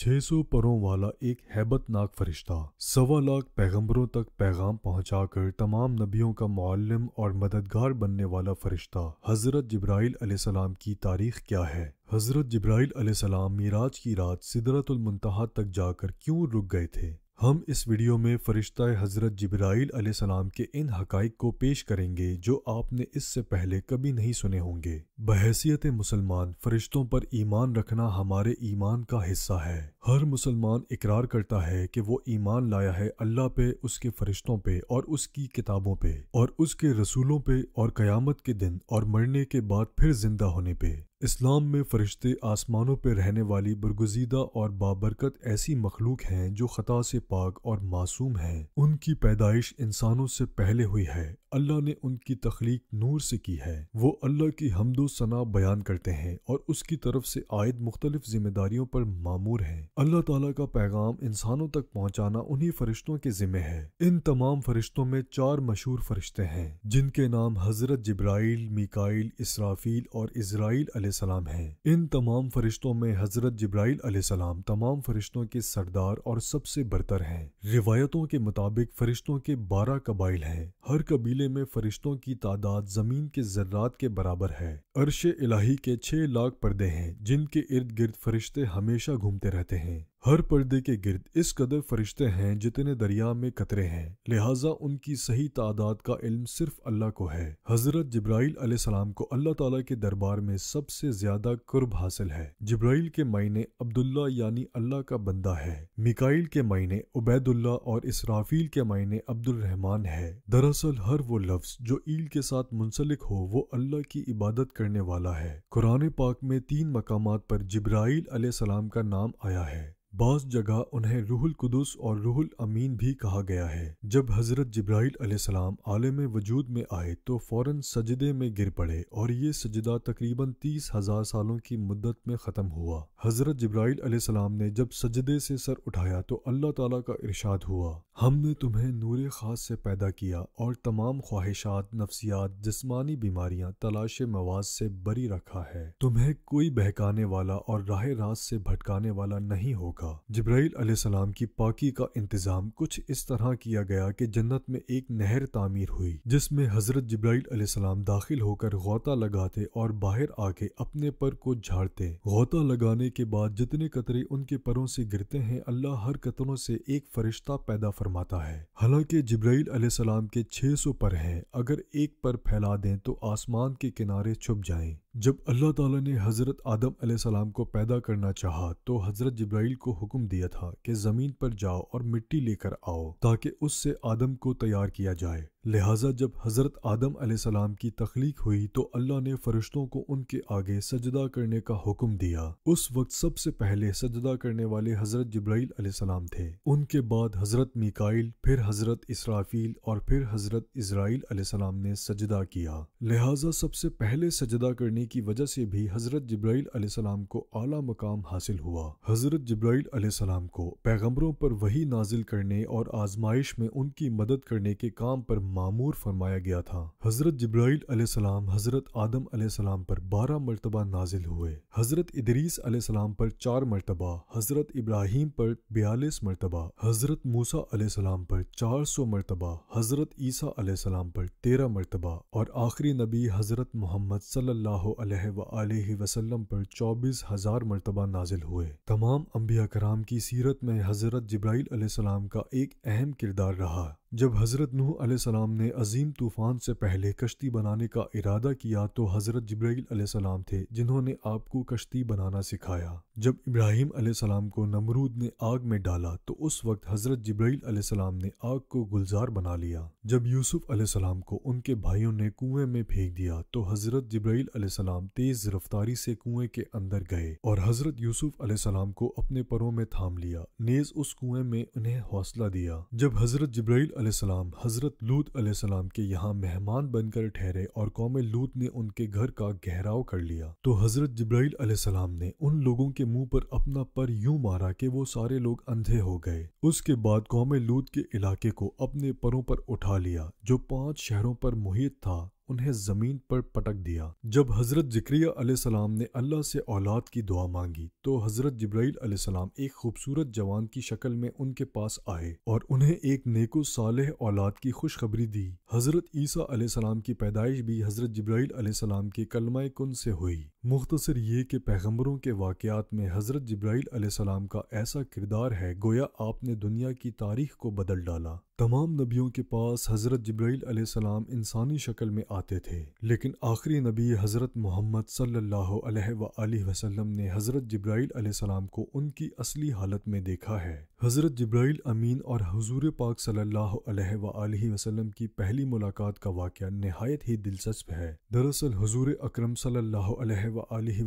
600 परों वाला एक हैबतनाक फरिश्ता सवा लाख पैगंबरों तक पैगाम पहुंचाकर तमाम नबियों का मालम और मददगार बनने वाला फरिश्ता हज़रत जब्राइल सलाम की तारीख क्या है हज़रत जब्राइल सलाम मीराज की रात सिदरतुलमनतहा तक जाकर क्यों रुक गए थे हम इस वीडियो में फ़रिश्ता हज़रत जबराइल सलाम के इन हक़ को पेश करेंगे जो आपने इससे पहले कभी नहीं सुने होंगे बहसीत मुसलमान फरिश्तों पर ईमान रखना हमारे ईमान का हिस्सा है हर मुसलमान इकरार करता है कि वो ईमान लाया है अल्लाह पे उसके फरिश्तों पे और उसकी किताबों पे और उसके रसूलों पे और क़यामत के दिन और मरने के बाद फिर जिंदा होने पे इस्लाम में फ़रिश्ते आसमानों पर रहने वाली बरगजीदा और बाबरकत ऐसी मखलूक हैं जो ख़ता से पाक और मासूम हैं उनकी पैदाइश इंसानों से पहले हुई है अल्लाह ने उनकी तख्लीक नूर से की है वो अल्लाह की हमदो सना बयान करते हैं और उसकी तरफ से आयद मुख्तलिफ जिम्मेदारियों पर मामूर हैं अल्लाह तला का पैगाम इंसानों तक पहुँचाना उन्हीं फरिश्तों के जिम्मे है इन तमाम फरिश्तों में चार मशहूर फरिश्ते हैं जिनके नाम हज़रत जब्राइल मिकाइल इसराफील और इसराइल सलाम हैं इन तमाम फरिश्तों में हजरत जब्राइल सलाम तमाम फरिश्तों के सरदार और सबसे बरतर हैं रिवायतों के मुताबिक फरिश्तों के बारह कबाइल हैं हर कबीले में फरिश्तों की तादाद जमीन के जर्रात के बराबर है अरश इलाही के छह लाख पर्दे हैं जिनके इर्द गिर्द फरिश्ते हमेशा घूमते रहते हैं हर पर्दे के गिर्द इस कदर फरिश्ते हैं जितने दरिया में कतरे हैं लिहाजा उनकी सही तादाद का इल्म सिर्फ अल्लाह को है हजरत जब्राइल सलाम को अल्लाह ताला के दरबार में सबसे ज्यादा कुर्ब हासिल है जब्राइल के मायने अब्दुल्ला यानी अल्लाह का बंदा है मिकाइल के मायने उबैदुल्ला और इसराफील के मायने अब्दुलरहमान है दरअसल हर वो लफ्ज जो ईल के साथ मुंसलिक हो वो अल्लाह की इबादत करने वाला है कुरान पाक में तीन मकाम पर जब्राइल सलाम का नाम आया है बास जगह उन्हें रूहुल कुदस और रूहुल अमीन भी कहा गया है जब हजरत जब्राइल अलैहिस्सलाम आलम वजूद में आए तो फौरन सजदे में गिर पड़े और ये सजदा तकरीबन तीस हजार सालों की मुद्दत में ख़त्म हुआ हजरत जब्राइल अलैहिस्सलाम ने जब सजदे से सर उठाया तो अल्लाह ताला का इरशाद हुआ हमने तुम्हें नूर खास से पैदा किया और तमाम ख्वाहिशात नफसियात जिसमानी बीमारियां तलाश मवाज से बरी रखा है तुम्हें कोई बहकाने वाला और राह रास से भटकाने वाला नहीं होगा होगा जब्राइल अलैहिस्सलाम की पाकी का इंतजाम कुछ इस तरह किया गया कि जन्नत में एक नहर तामीर हुई जिसमें हजरत जब्राइल अलैहिस्सलाम दाखिल होकर गौता लगाते और बाहर आके अपने पर को झाड़ते गौता लगाने के बाद जितने कतरे उनके परों से गिरते हैं अल्लाह हर कतरों से एक फरिश्ता पैदा फरमाता है हालांकि जब्राइल अलैहिस्सलाम के 600 पर हैं अगर एक पर फैला दें तो आसमान के किनारे छुप जाएं जब अल्लाह ताला ने हज़रत आदम सलाम को पैदा करना चाहा तो हज़रत जब्राइल को हुक्म दिया था कि ज़मीन पर जाओ और मिट्टी लेकर आओ ताकि उससे आदम को तैयार किया जाए लिहाजा जब हज़रत आदम सलाम की तख्लीक हुई तो अल्लाह ने फरिश्तों को उनके आगे सजदा करने का हुक्म दिया उस वक्त सबसे पहले सजदा करने वाले हज़रत जब्राइल सलाम थे उनके बाद हज़रत मिकाइल फिर हज़रत इसराफील और फिर हज़रत इसराइल सलाम ने सजदा किया लिहाजा सबसे पहले सजदा करने की वजह से भी हज़रत जब्राईल सलाम को आला मकाम हासिल हुआ हज़रत जब्राईल सलाम को पैगम्बरों पर वही नाजिल करने और आजमाइश में उनकी मदद करने के काम पर मामूर फरमाया गया था हजरत जब्राइल अलैहिस्सलाम हजरत आदम अलैहिस्सलाम पर बारह मरतबा नाजिल हुए हजरत इदरीस अलैहिस्सलाम पर चार मरतबा हजरत इब्राहिम पर बयालीस मरतबा हजरत मूसा अलैहिस्सलाम पर चार सौ मरतबा हजरत ईसा अलैहिस्सलाम पर तेरह मरतबा और आखिरी नबी हजरत मोहम्मद सल्लल्लाहु अलैहि वसल्लम पर चौबीस हजार मरतबा नाजिल हुए तमाम अम्बिया कराम की सीरत में हजरत जब्राइल सलाम का एक अहम किरदार रहा जब हज़रत नूह सलाम ने अजीम तूफ़ान से पहले कश्ती बनाने का इरादा किया तो हज़रत जब्राईल सलाम थे जिन्होंने आपको कश्ती बनाना सिखाया जब इब्राहिम सलाम को नमरूद ने आग में डाला तो उस वक्त हज़रत जब्राईल सलाम ने आग को गुलजार बना लिया जब यूसुफ सलाम को उनके भाइयों ने कुएं में फेंक दिया तो हज़रत जब्राईल सलाम तेज़ रफ्तारी से कुएं के अंदर गए और हज़रत यूसुफ सलाम को अपने परों में थाम लिया नेज उस कुएं में उन्हें हौसला दिया जब हज़रत जब्राईल आसमाम हज़रत लूत आसमाम के यहाँ मेहमान बनकर ठहरे और कौम लूत ने उनके घर का गहराव कर लिया तो हज़रत जब्राइल आसमाम ने उन लोगों के मुंह पर अपना पर यूं मारा कि वो सारे लोग अंधे हो गए उसके बाद कौम लूत के इलाके को अपने परों पर उठा लिया जो पाँच शहरों पर मुहित था उन्हें ज़मीन पर पटक दिया जब हज़रत जिक्रिया सलाम ने अल्लाह से औलाद की दुआ मांगी तो हज़रत जब्राईल सलाम एक खूबसूरत जवान की शक्ल में उनके पास आए और उन्हें एक नेको साल औलाद की खुशखबरी दी हज़रत ईसा आसमाम की पैदाइश भी हज़रत जब्राईल आसमाम के कलमा कन से हुई मुख्तर ये कि पैगम्बरों के वाक़ात में हज़रत जब्राईल आसमाम का ऐसा किरदार है गोया आपने दुनिया की तारीख को बदल डाला तमाम नबियों के पास हज़रत जब्राईल आसमाम इंसानी शक्ल में आते थे लेकिन आखिरी नबी हज़रत मोहम्मद सल्लल्लाहु अलैहि ने हज़रत जब्राईल सलाम को उनकी असली हालत में देखा है हज़रत जब्राईल अमीन और हजूर पाक सल्ला वसलम की पहली पहली मुलाकात का वाक़ नहायत ही दिलचस्प है दरअसल हजूर अक्रम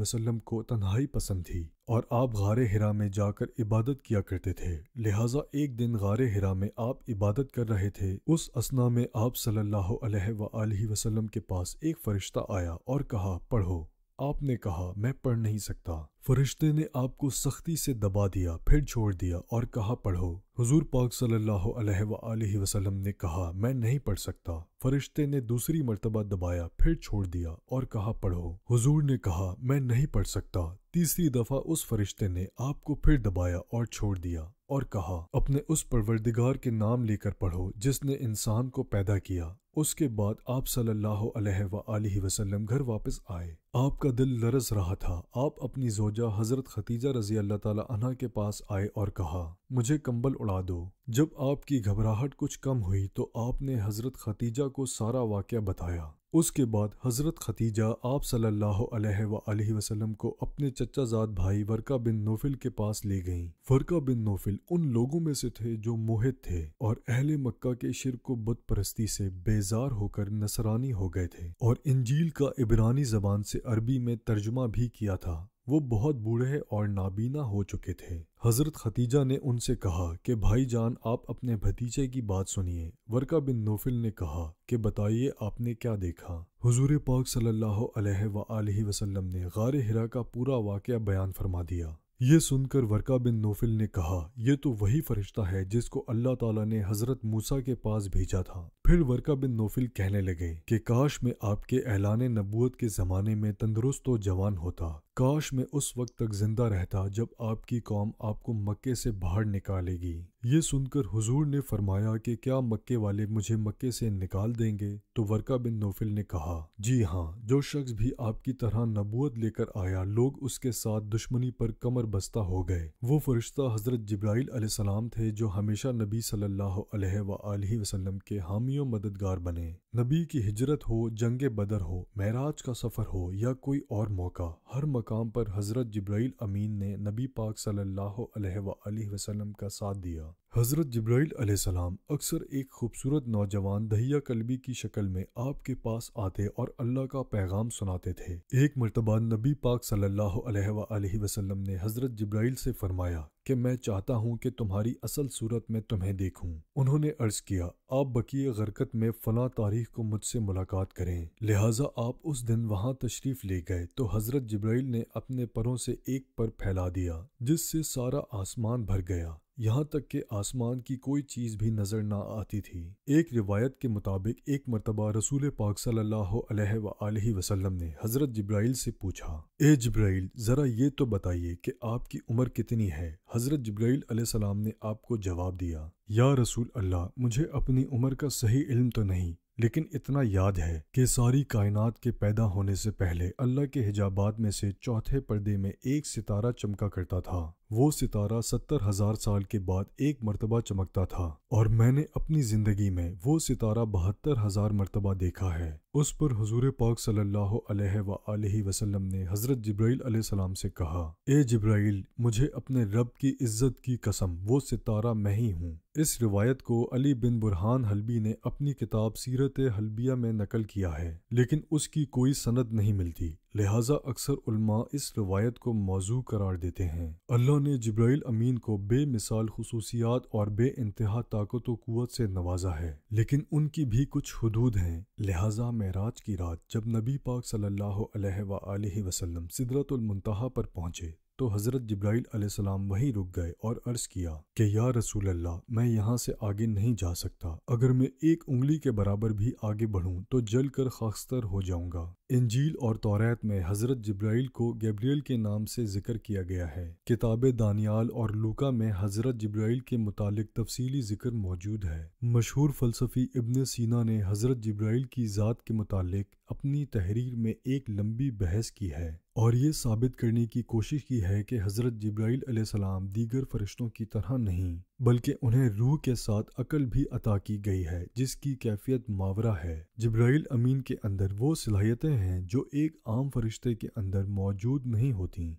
वसल्लम को तन्हाई पसंद थी और आप गार हिरा में जाकर इबादत किया करते थे लिहाजा एक दिन गार हिरा में आप इबादत कर रहे थे उस असना में आप सल्लल्लाहु अलैहि वसल्लम के पास एक फरिश्ता आया और कहा पढ़ो आपने कहा मैं पढ़ नहीं सकता फरिश्ते ने आपको सख्ती से दबा दिया फिर छोड़ दिया और कहा पढ़ो हुजूर पाक सल्लल्लाहु अलैहि वसल्लम ने कहा मैं नहीं पढ़ सकता फरिश्ते ने दूसरी मर्तबा दबाया फिर छोड़ दिया और कहा पढ़ो हुजूर ने कहा मैं नहीं पढ़ सकता तीसरी दफा उस फरिश्ते ने आपको फिर दबाया और छोड़ दिया और कहा अपने उस परवरदिगार के नाम लेकर पढ़ो जिसने इंसान को पैदा किया उसके बाद आप सल्लल्लाहु अलैहि वसल्लम घर वापस आए आपका दिल लरस रहा था आप अपनी जोजा हजरत खतीजा रजी अल्लाह अन्हा के पास आए और कहा मुझे कंबल उड़ा दो जब आपकी घबराहट कुछ कम हुई तो आपने हजरत खतीजा को सारा वाक्य बताया उसके बाद हजरत खतीजा आप सल्लल्लाहु अलैहि वसल्लम को अपने चचाजाद भाई वर्का बिन नोफिल के पास ले गईं। वर्का बिन नोफिल उन लोगों में से थे जो मोहित थे और अहले मक्का के शिर को बुत परस्ती से बेजार होकर नसरानी हो गए थे और इंजील का इबरानी जबान से अरबी में तर्जुमा भी किया था वो बहुत बूढ़े और नाबीना हो चुके थे हजरत खतीजा ने उनसे कहा कि भाई जान आप अपने भतीजे की बात सुनिए वर्का बिन नोफिल ने कहा कि बताइए आपने क्या देखा हुजूर पाक सल्लल्लाहु अलैहि वसल्लम ने गार हिरा का पूरा वाकया बयान फरमा दिया ये सुनकर वर्का बिन नोफिल ने कहा यह तो वही फरिश्ता है जिसको अल्लाह ताला ने हज़रत मूसा के पास भेजा था फिर वर्का बिन नोफिल कहने लगे कि काश में आपके ऐलान नबूत के ज़माने में तंदुरुस्त और जवान होता काश में उस वक्त तक जिंदा रहता जब आपकी कौम आपको मक्के से बाहर निकालेगी ये सुनकर हुजूर ने फरमाया कि क्या मक्के वाले मुझे मक्के से निकाल देंगे तो वर्का बिन नोफिल ने कहा जी हाँ जो शख्स भी आपकी तरह नबूत लेकर आया लोग उसके साथ दुश्मनी पर कमर बस्ता हो गए वो फरिश्ता हजरत जब्राइल सलाम थे जो हमेशा नबी सल्लल्लाहु अलैहि वसल्लम के हामी दुनिया मददगार बने नबी की हिजरत हो जंग बदर हो महराज का सफ़र हो या कोई और मौका हर मकाम पर हज़रत जब्राइल अमीन ने नबी पाक सल्लल्लाहु अलैहि वसल्लम का साथ दिया हज़रत जब्राइल सलाम अक्सर एक खूबसूरत नौजवान दहिया कलबी की शक्ल में आपके पास आते और अल्लाह का पैगाम सुनाते थे एक मरतबा नबी पाक सल्लल्लाहु अलैहि वसल्लम ने हज़रत जब्राइल से फरमाया कि मैं चाहता हूं कि तुम्हारी असल सूरत में तुम्हें देखूं। उन्होंने अर्ज किया आप बकी गरकत में फला तारीख को मुझसे मुलाकात करें लिहाजा आप उस दिन वहां तशरीफ ले गए तो हजरत जब्राइल ने अपने परों से एक पर फैला दिया जिससे सारा आसमान भर गया यहाँ तक के आसमान की कोई चीज़ भी नज़र ना आती थी एक रिवायत के मुताबिक एक मरतबा रसूल पाक सल्लल्लाहु अलैहि वसल्लम ने हज़रत जब्राइल से पूछा ए जब्राइल ज़रा ये तो बताइए कि आपकी उम्र कितनी है हज़रत जब्राइल सलाम ने आपको जवाब दिया या रसूल अल्लाह मुझे अपनी उम्र का सही इल्म तो नहीं लेकिन इतना याद है कि सारी कायनात के पैदा होने से पहले अल्लाह के हिजाबात में से चौथे पर्दे में एक सितारा चमका करता था वो सितारा सत्तर हजार साल के बाद एक मरतबा चमकता था और मैंने अपनी जिंदगी में वो सितारा बहत्तर हजार मरतबा देखा है उस पर हजूर पाक सल्लल्लाहु अलैहि वसल्लम ने हज़रत जब्राइल सलाम से कहा ए जब्राइल मुझे अपने रब की इज्जत की कसम वो सितारा मैं ही हूँ इस रिवायत को अली बिन बुरहान हलबी ने अपनी किताब सीरत हलबिया में नकल किया है लेकिन उसकी कोई सनद नहीं मिलती लिहाजा अक्सर उल्मा इस रवायत को मौजू करार देते हैं अल्लाह ने जब्राइल अमीन को बेमिसाल खसूसियात और बे इंतहा ताकत व से नवाजा है लेकिन उनकी भी कुछ हदूद हैं लिहाजा महराज की रात जब नबी पाक सल्लल्लाहु अलैहि वसल्लम सिदरतुल मुंतहा पर पहुंचे तो हज़रत जब्राइल सलाम वहीं रुक गए और अर्ज़ किया कि या रसूल अल्लाह मैं यहाँ से आगे नहीं जा सकता अगर मैं एक उंगली के बराबर भी आगे बढ़ूँ तो जल कर खास्तर हो जाऊँगा इंजील और तौरात में हज़रत जब्राइल को गैब्रियल के नाम से जिक्र किया गया है किताब दानियाल और लूका में हज़रत जब्राइल के मुतालिक तफसीली जिक्र मौजूद है मशहूर फलसफी इब्न सीना ने हज़रत जब्राइल की ज़ात के मुतालिक अपनी तहरीर में एक लंबी बहस की है और ये साबित करने की कोशिश की है कि हज़रत जब्राइल सलाम दीगर फरिश्तों की तरह नहीं बल्कि उन्हें रूह के साथ अकल भी अता की गई है जिसकी कैफियत मावरा है जब्राइल अमीन के अंदर वो सलाहियतें हैं जो एक आम फरिश्ते के अंदर मौजूद नहीं होती